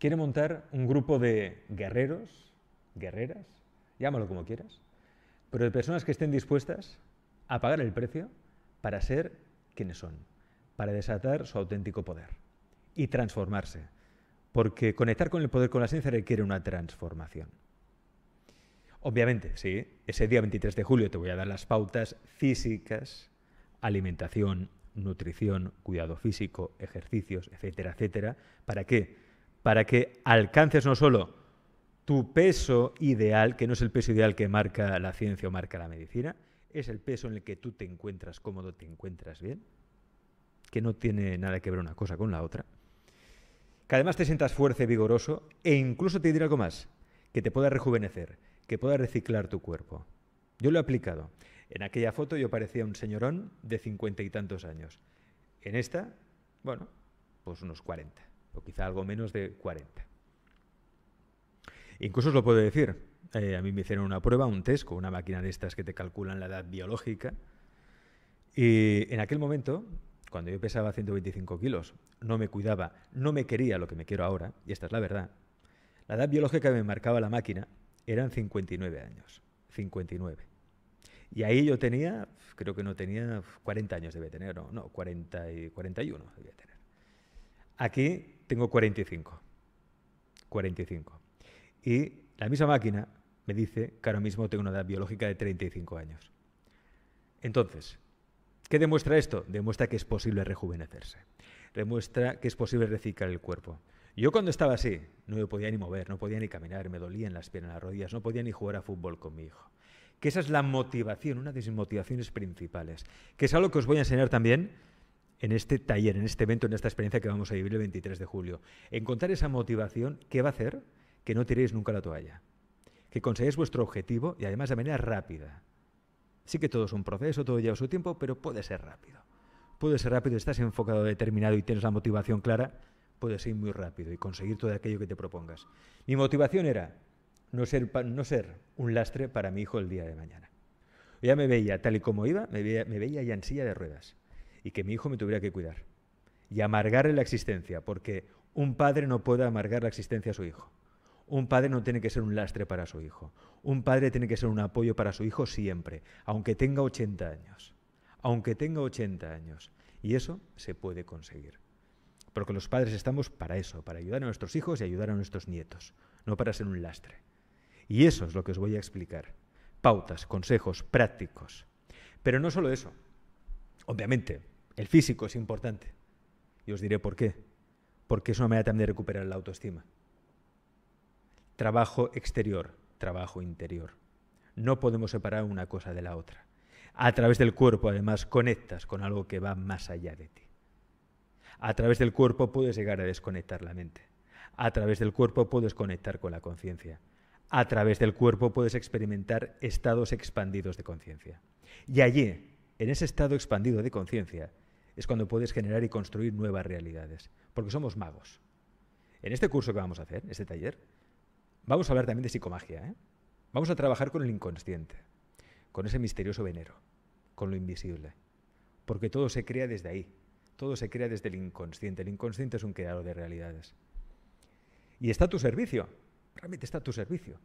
quiere montar un grupo de guerreros, guerreras, llámalo como quieras, pero de personas que estén dispuestas a pagar el precio para ser quienes son, para desatar su auténtico poder y transformarse, porque conectar con el poder, con la ciencia requiere una transformación. Obviamente, sí, ese día 23 de julio te voy a dar las pautas físicas, alimentación, nutrición, cuidado físico, ejercicios, etcétera, etcétera. ¿Para qué? para que alcances no solo tu peso ideal, que no es el peso ideal que marca la ciencia o marca la medicina, es el peso en el que tú te encuentras cómodo, te encuentras bien, que no tiene nada que ver una cosa con la otra, que además te sientas fuerte, vigoroso e incluso te diré algo más, que te pueda rejuvenecer, que pueda reciclar tu cuerpo. Yo lo he aplicado. En aquella foto yo parecía un señorón de cincuenta y tantos años. En esta, bueno, pues unos cuarenta o quizá algo menos de 40. Incluso os lo puedo decir, eh, a mí me hicieron una prueba, un test con una máquina de estas que te calculan la edad biológica, y en aquel momento, cuando yo pesaba 125 kilos, no me cuidaba, no me quería lo que me quiero ahora, y esta es la verdad, la edad biológica que me marcaba la máquina eran 59 años, 59. Y ahí yo tenía, creo que no tenía 40 años debe tener, no, no 40 y 41 debía tener. Aquí tengo 45. 45. Y la misma máquina me dice que ahora mismo tengo una edad biológica de 35 años. Entonces, ¿qué demuestra esto? Demuestra que es posible rejuvenecerse. Demuestra que es posible reciclar el cuerpo. Yo cuando estaba así, no me podía ni mover, no podía ni caminar, me dolían las piernas, las rodillas, no podía ni jugar a fútbol con mi hijo. Que esa es la motivación, una de mis motivaciones principales. Que es algo que os voy a enseñar también en este taller, en este evento, en esta experiencia que vamos a vivir el 23 de julio. Encontrar esa motivación que va a hacer que no tiréis nunca la toalla, que consigáis vuestro objetivo y además de manera rápida. Sí que todo es un proceso, todo lleva su tiempo, pero puede ser rápido. Puede ser rápido, estás enfocado, determinado y tienes la motivación clara, puede ser muy rápido y conseguir todo aquello que te propongas. Mi motivación era no ser, no ser un lastre para mi hijo el día de mañana. Ya me veía tal y como iba, me veía ya en silla de ruedas y que mi hijo me tuviera que cuidar y amargarle la existencia, porque un padre no puede amargar la existencia a su hijo. Un padre no tiene que ser un lastre para su hijo. Un padre tiene que ser un apoyo para su hijo siempre, aunque tenga 80 años. Aunque tenga 80 años. Y eso se puede conseguir. Porque los padres estamos para eso, para ayudar a nuestros hijos y ayudar a nuestros nietos, no para ser un lastre. Y eso es lo que os voy a explicar. Pautas, consejos prácticos. Pero no solo eso. Obviamente, el físico es importante. Y os diré por qué. Porque es una manera también de recuperar la autoestima. Trabajo exterior, trabajo interior. No podemos separar una cosa de la otra. A través del cuerpo, además, conectas con algo que va más allá de ti. A través del cuerpo puedes llegar a desconectar la mente. A través del cuerpo puedes conectar con la conciencia. A través del cuerpo puedes experimentar estados expandidos de conciencia. Y allí, en ese estado expandido de conciencia es cuando puedes generar y construir nuevas realidades, porque somos magos. En este curso que vamos a hacer, este taller, vamos a hablar también de psicomagia. ¿eh? Vamos a trabajar con el inconsciente, con ese misterioso venero, con lo invisible, porque todo se crea desde ahí, todo se crea desde el inconsciente. El inconsciente es un creador de realidades. Y está a tu servicio, realmente está a tu servicio.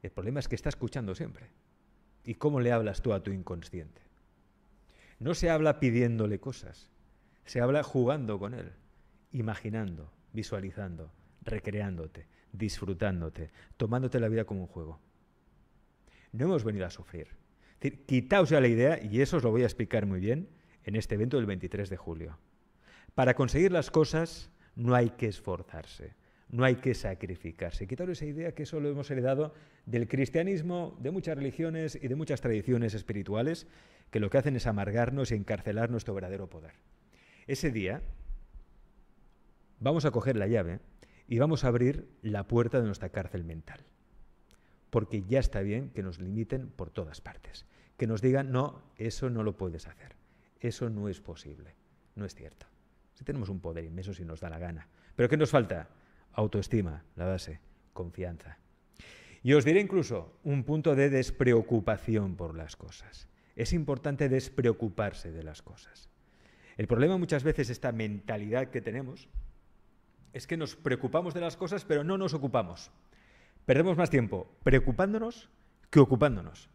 El problema es que está escuchando siempre. ¿Y cómo le hablas tú a tu inconsciente? No se habla pidiéndole cosas, se habla jugando con él, imaginando, visualizando, recreándote, disfrutándote, tomándote la vida como un juego. No hemos venido a sufrir. quitaos ya la idea, y eso os lo voy a explicar muy bien en este evento del 23 de julio. Para conseguir las cosas no hay que esforzarse no hay que sacrificarse. Quitar esa idea que solo hemos heredado del cristianismo, de muchas religiones y de muchas tradiciones espirituales, que lo que hacen es amargarnos y encarcelar nuestro verdadero poder. Ese día vamos a coger la llave y vamos a abrir la puerta de nuestra cárcel mental. Porque ya está bien que nos limiten por todas partes, que nos digan, no, eso no lo puedes hacer, eso no es posible, no es cierto. Si tenemos un poder inmenso si nos da la gana. Pero ¿qué nos falta? autoestima, la base, confianza. Y os diré incluso un punto de despreocupación por las cosas. Es importante despreocuparse de las cosas. El problema muchas veces, esta mentalidad que tenemos, es que nos preocupamos de las cosas, pero no nos ocupamos. Perdemos más tiempo preocupándonos que ocupándonos.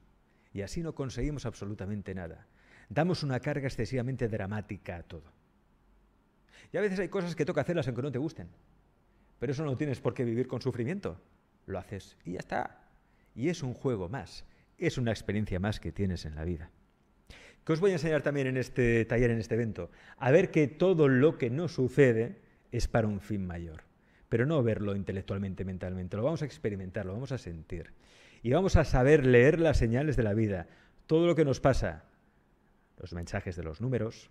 Y así no conseguimos absolutamente nada. Damos una carga excesivamente dramática a todo. Y a veces hay cosas que toca hacerlas aunque no te gusten. Pero eso no tienes por qué vivir con sufrimiento. Lo haces y ya está. Y es un juego más, es una experiencia más que tienes en la vida. Que os voy a enseñar también en este taller, en este evento? A ver que todo lo que nos sucede es para un fin mayor. Pero no verlo intelectualmente, mentalmente. Lo vamos a experimentar, lo vamos a sentir. Y vamos a saber leer las señales de la vida. Todo lo que nos pasa. Los mensajes de los números,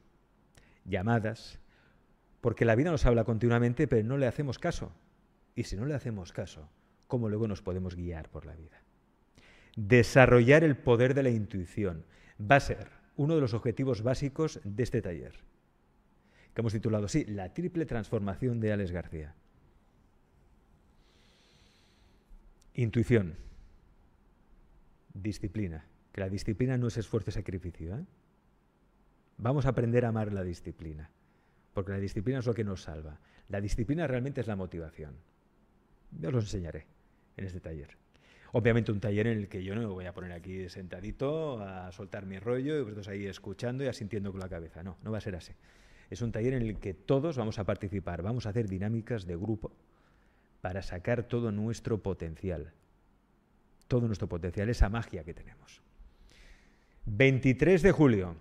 llamadas, porque la vida nos habla continuamente, pero no le hacemos caso. Y si no le hacemos caso, ¿cómo luego nos podemos guiar por la vida? Desarrollar el poder de la intuición va a ser uno de los objetivos básicos de este taller, que hemos titulado así, La triple transformación de Alex García. Intuición. Disciplina. Que la disciplina no es esfuerzo y sacrificio. ¿eh? Vamos a aprender a amar la disciplina porque la disciplina es lo que nos salva. La disciplina realmente es la motivación. Yo os lo enseñaré en este taller. Obviamente un taller en el que yo no me voy a poner aquí sentadito a soltar mi rollo y vosotros ahí escuchando y asintiendo con la cabeza. No, no va a ser así. Es un taller en el que todos vamos a participar, vamos a hacer dinámicas de grupo para sacar todo nuestro potencial. Todo nuestro potencial, esa magia que tenemos. 23 de julio,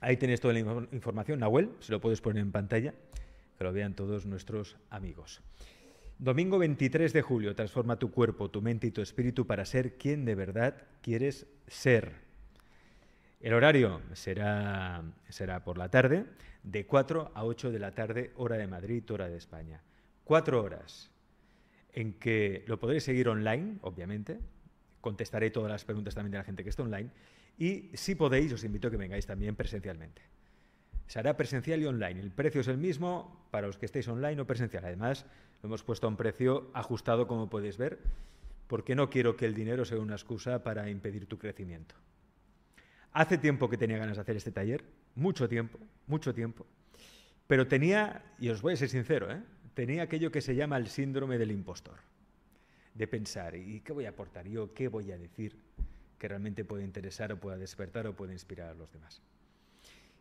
Ahí tenéis toda la información, Nahuel, se lo puedes poner en pantalla, que lo vean todos nuestros amigos. Domingo 23 de julio, transforma tu cuerpo, tu mente y tu espíritu para ser quien de verdad quieres ser. El horario será, será por la tarde, de 4 a 8 de la tarde, hora de Madrid, hora de España. Cuatro horas en que lo podréis seguir online, obviamente, contestaré todas las preguntas también de la gente que está online. Y si podéis, os invito a que vengáis también presencialmente. Se hará presencial y online. El precio es el mismo para los que estéis online o presencial. Además, lo hemos puesto a un precio ajustado, como podéis ver, porque no quiero que el dinero sea una excusa para impedir tu crecimiento. Hace tiempo que tenía ganas de hacer este taller, mucho tiempo, mucho tiempo. Pero tenía, y os voy a ser sincero, ¿eh? tenía aquello que se llama el síndrome del impostor de pensar, ¿y qué voy a aportar yo? ¿Qué voy a decir que realmente puede interesar o pueda despertar o pueda inspirar a los demás?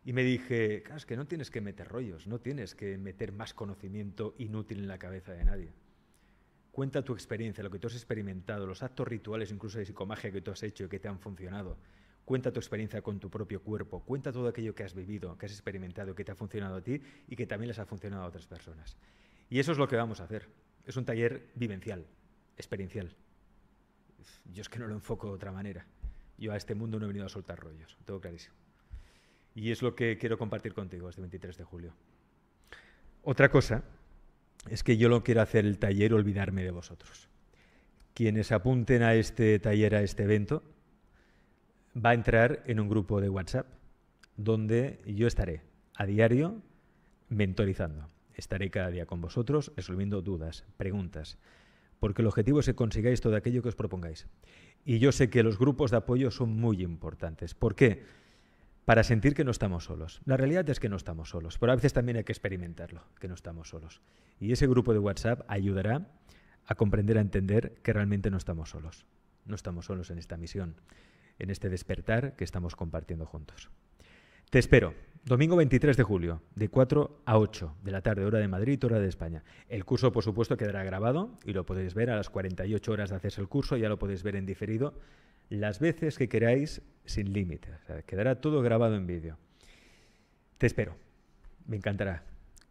Y me dije, claro, es que no tienes que meter rollos, no tienes que meter más conocimiento inútil en la cabeza de nadie. Cuenta tu experiencia, lo que tú has experimentado, los actos rituales, incluso de psicomagia que tú has hecho y que te han funcionado. Cuenta tu experiencia con tu propio cuerpo, cuenta todo aquello que has vivido, que has experimentado, que te ha funcionado a ti y que también les ha funcionado a otras personas. Y eso es lo que vamos a hacer. Es un taller vivencial, experiencial. Yo es que no lo enfoco de otra manera. Yo a este mundo no he venido a soltar rollos, Todo clarísimo. Y es lo que quiero compartir contigo este 23 de julio. Otra cosa es que yo no quiero hacer el taller olvidarme de vosotros. Quienes apunten a este taller, a este evento, va a entrar en un grupo de WhatsApp donde yo estaré a diario mentorizando. Estaré cada día con vosotros resolviendo dudas, preguntas porque el objetivo es que consigáis todo aquello que os propongáis. Y yo sé que los grupos de apoyo son muy importantes. ¿Por qué? Para sentir que no estamos solos. La realidad es que no estamos solos, pero a veces también hay que experimentarlo, que no estamos solos. Y ese grupo de WhatsApp ayudará a comprender, a entender que realmente no estamos solos. No estamos solos en esta misión, en este despertar que estamos compartiendo juntos. Te espero. Domingo 23 de julio, de 4 a 8 de la tarde, hora de Madrid, hora de España. El curso, por supuesto, quedará grabado y lo podéis ver a las 48 horas de hacerse el curso, ya lo podéis ver en diferido las veces que queráis sin límite. quedará todo grabado en vídeo. Te espero. Me encantará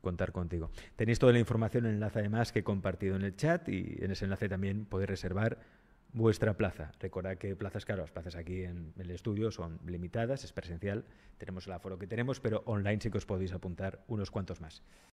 contar contigo. Tenéis toda la información en el enlace además que he compartido en el chat y en ese enlace también podéis reservar vuestra plaza. Recordad que plazas, claro, las plazas aquí en el estudio son limitadas, es presencial, tenemos el aforo que tenemos, pero online sí que os podéis apuntar unos cuantos más.